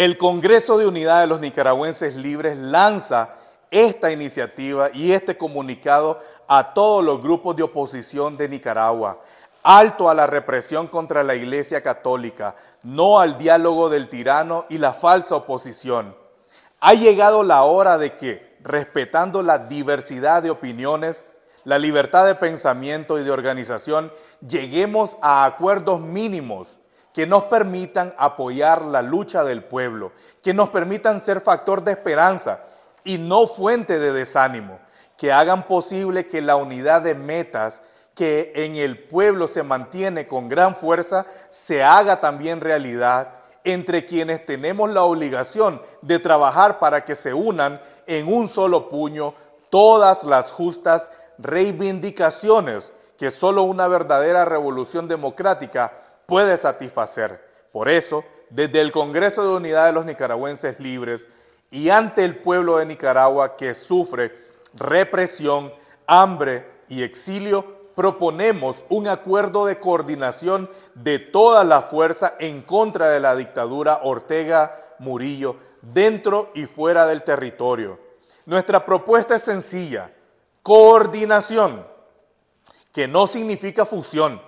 El Congreso de Unidad de los Nicaragüenses Libres lanza esta iniciativa y este comunicado a todos los grupos de oposición de Nicaragua. Alto a la represión contra la Iglesia Católica, no al diálogo del tirano y la falsa oposición. Ha llegado la hora de que, respetando la diversidad de opiniones, la libertad de pensamiento y de organización, lleguemos a acuerdos mínimos que nos permitan apoyar la lucha del pueblo, que nos permitan ser factor de esperanza y no fuente de desánimo, que hagan posible que la unidad de metas que en el pueblo se mantiene con gran fuerza se haga también realidad entre quienes tenemos la obligación de trabajar para que se unan en un solo puño todas las justas reivindicaciones que solo una verdadera revolución democrática puede satisfacer. Por eso, desde el Congreso de Unidad de los Nicaragüenses Libres y ante el pueblo de Nicaragua que sufre represión, hambre y exilio, proponemos un acuerdo de coordinación de toda la fuerza en contra de la dictadura Ortega Murillo dentro y fuera del territorio. Nuestra propuesta es sencilla, coordinación, que no significa fusión,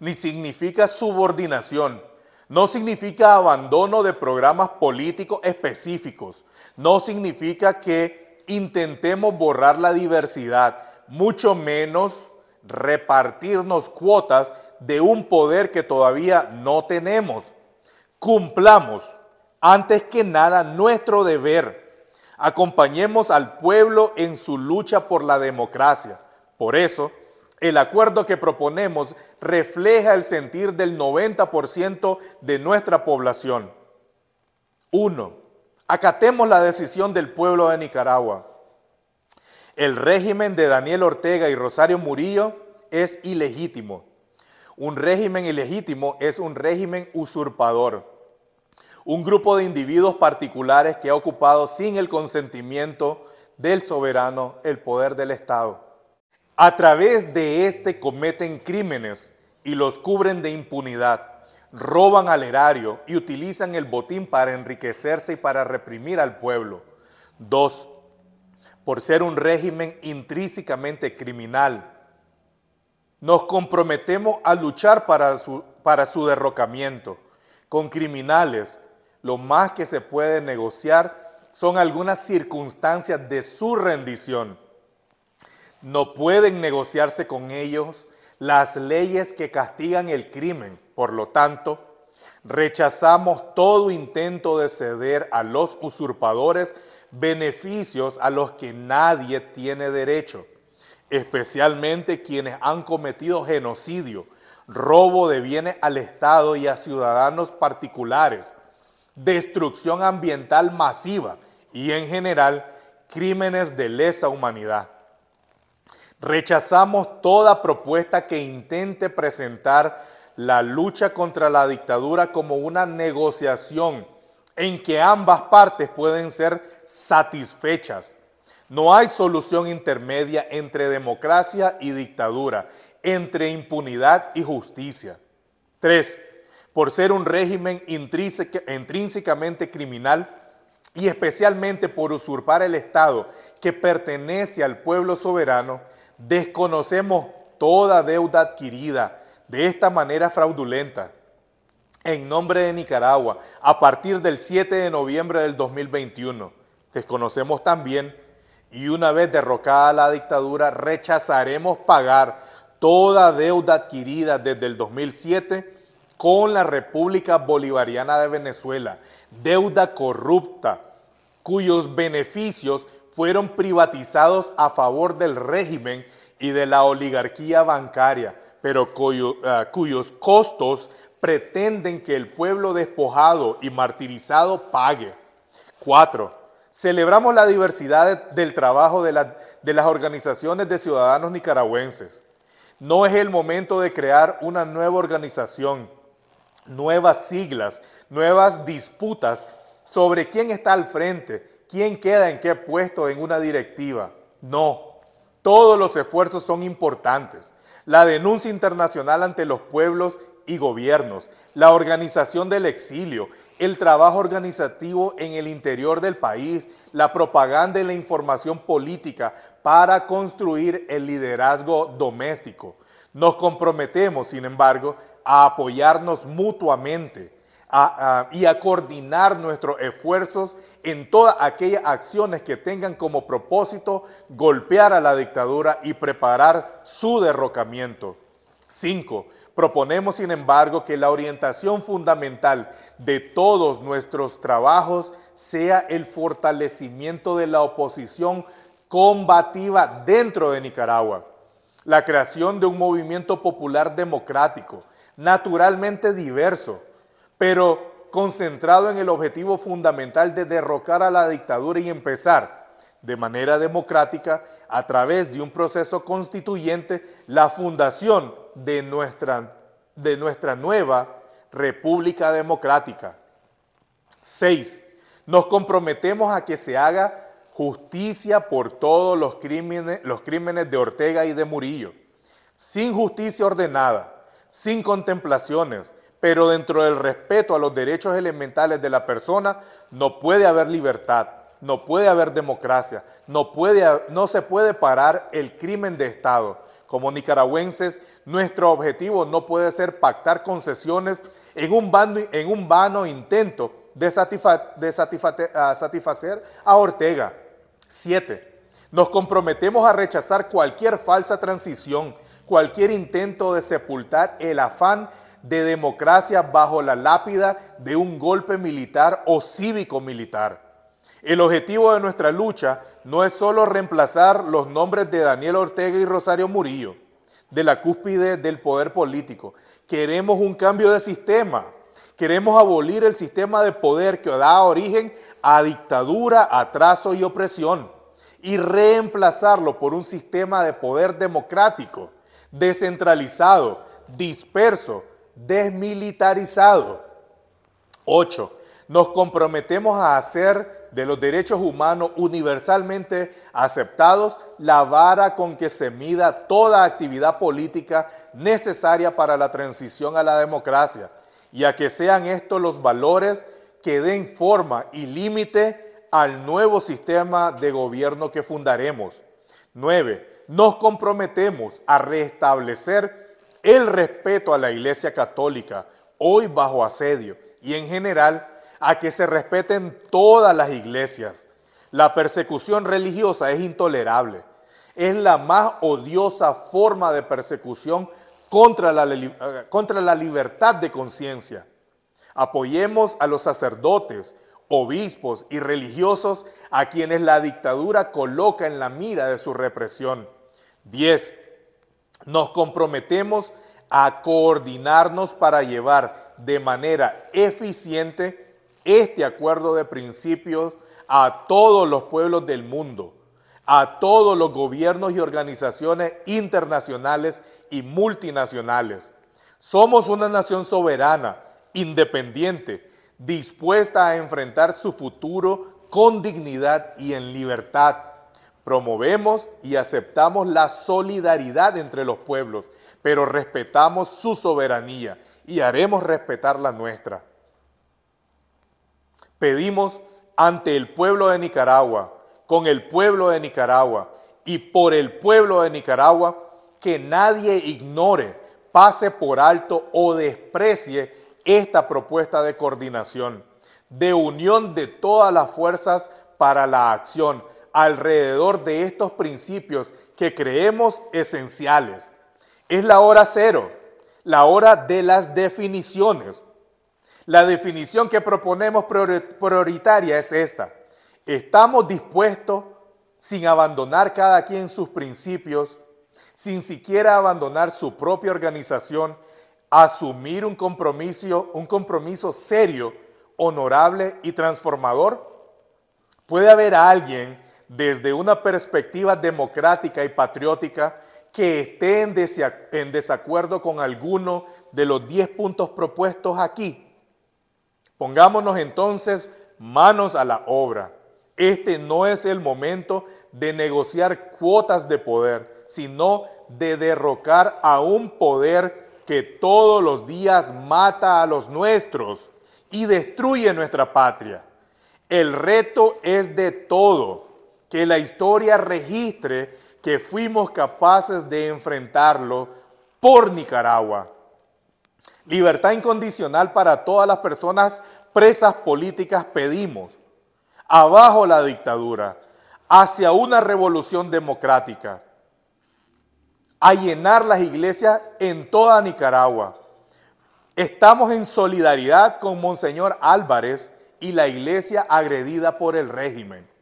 ni significa subordinación. No significa abandono de programas políticos específicos. No significa que intentemos borrar la diversidad, mucho menos repartirnos cuotas de un poder que todavía no tenemos. Cumplamos, antes que nada, nuestro deber. Acompañemos al pueblo en su lucha por la democracia. Por eso, el acuerdo que proponemos refleja el sentir del 90% de nuestra población. 1. Acatemos la decisión del pueblo de Nicaragua. El régimen de Daniel Ortega y Rosario Murillo es ilegítimo. Un régimen ilegítimo es un régimen usurpador. Un grupo de individuos particulares que ha ocupado sin el consentimiento del soberano el poder del Estado. A través de este cometen crímenes y los cubren de impunidad. Roban al erario y utilizan el botín para enriquecerse y para reprimir al pueblo. Dos, Por ser un régimen intrínsecamente criminal, nos comprometemos a luchar para su, para su derrocamiento. Con criminales, lo más que se puede negociar son algunas circunstancias de su rendición no pueden negociarse con ellos las leyes que castigan el crimen. Por lo tanto, rechazamos todo intento de ceder a los usurpadores beneficios a los que nadie tiene derecho, especialmente quienes han cometido genocidio, robo de bienes al Estado y a ciudadanos particulares, destrucción ambiental masiva y en general crímenes de lesa humanidad. Rechazamos toda propuesta que intente presentar la lucha contra la dictadura como una negociación en que ambas partes pueden ser satisfechas. No hay solución intermedia entre democracia y dictadura, entre impunidad y justicia. 3. Por ser un régimen intrínsecamente criminal, y especialmente por usurpar el Estado que pertenece al pueblo soberano, desconocemos toda deuda adquirida de esta manera fraudulenta en nombre de Nicaragua a partir del 7 de noviembre del 2021. Desconocemos también y una vez derrocada la dictadura rechazaremos pagar toda deuda adquirida desde el 2007 con la República Bolivariana de Venezuela, deuda corrupta cuyos beneficios fueron privatizados a favor del régimen y de la oligarquía bancaria, pero ah, cuyos costos pretenden que el pueblo despojado y martirizado pague. Cuatro, Celebramos la diversidad del trabajo de, de las organizaciones de ciudadanos nicaragüenses. No es el momento de crear una nueva organización nuevas siglas, nuevas disputas sobre quién está al frente, quién queda en qué puesto en una directiva. No, todos los esfuerzos son importantes. La denuncia internacional ante los pueblos y gobiernos, la organización del exilio, el trabajo organizativo en el interior del país, la propaganda y la información política para construir el liderazgo doméstico. Nos comprometemos, sin embargo, a apoyarnos mutuamente y a coordinar nuestros esfuerzos en todas aquellas acciones que tengan como propósito golpear a la dictadura y preparar su derrocamiento. 5. Proponemos, sin embargo, que la orientación fundamental de todos nuestros trabajos sea el fortalecimiento de la oposición combativa dentro de Nicaragua, la creación de un movimiento popular democrático, naturalmente diverso, pero concentrado en el objetivo fundamental de derrocar a la dictadura y empezar de manera democrática, a través de un proceso constituyente, la fundación de nuestra, de nuestra nueva República Democrática. 6. Nos comprometemos a que se haga justicia por todos los crímenes, los crímenes de Ortega y de Murillo, sin justicia ordenada, sin contemplaciones, pero dentro del respeto a los derechos elementales de la persona, no puede haber libertad no puede haber democracia, no, puede, no se puede parar el crimen de Estado. Como nicaragüenses, nuestro objetivo no puede ser pactar concesiones en un, vano, intento de, satisfacer a Ortega. Siete. Nos comprometemos a rechazar cualquier falsa transición, cualquier intento de sepultar el afán de democracia bajo la lápida de un golpe militar o cívico militar. El objetivo de nuestra lucha no es solo reemplazar los nombres de Daniel Ortega y Rosario Murillo de la cúspide del poder político. Queremos un cambio de sistema. Queremos abolir el sistema de poder que da origen a dictadura, atraso y opresión y reemplazarlo por un sistema de poder democrático, descentralizado, disperso, desmilitarizado. 8 nos comprometemos a hacer de los derechos humanos universalmente aceptados la vara con que se mida toda actividad política necesaria para la transición a la democracia y a que sean estos los valores que den forma y límite al nuevo sistema de gobierno que fundaremos. 9. Nos comprometemos a restablecer el respeto a la Iglesia Católica, hoy bajo asedio, y en general a que se respeten todas las iglesias. La persecución religiosa es intolerable. Es la más odiosa forma de persecución contra la, contra la libertad de conciencia. Apoyemos a los sacerdotes, obispos y religiosos a quienes la dictadura coloca en la mira de su represión. 10. Nos comprometemos a coordinarnos para llevar de manera eficiente este acuerdo de principios a todos los pueblos del mundo, a todos los gobiernos y organizaciones internacionales y multinacionales. Somos una nación soberana, independiente, dispuesta a enfrentar su futuro con dignidad y en libertad. Promovemos y aceptamos la solidaridad entre los pueblos, pero respetamos su soberanía y haremos respetar la nuestra. Pedimos ante el pueblo de Nicaragua, con el pueblo de Nicaragua y por el pueblo de Nicaragua, que nadie ignore, pase por alto o desprecie esta propuesta de coordinación, de unión de todas las fuerzas para la acción alrededor de estos principios que creemos esenciales. Es la hora cero, la hora de las definiciones, la definición que proponemos prioritaria es esta. Estamos dispuestos, sin abandonar cada quien sus principios, sin siquiera abandonar su propia organización, a asumir un compromiso, un compromiso serio, honorable y transformador. Puede haber alguien desde una perspectiva democrática y patriótica que esté en, desacuerdo con alguno de los 10 puntos propuestos aquí Pongámonos entonces manos a la obra. Este no es el momento de negociar cuotas de poder, sino de derrocar a un poder que todos los días mata a los nuestros y destruye nuestra patria. El reto es de todo, que la historia registre que fuimos capaces de enfrentarlo por Nicaragua Libertad incondicional para todas las personas presas políticas pedimos. Abajo la dictadura, hacia una revolución democrática, a llenar las iglesias en toda Nicaragua. Estamos en solidaridad con Monseñor Álvarez y la iglesia agredida por el régimen.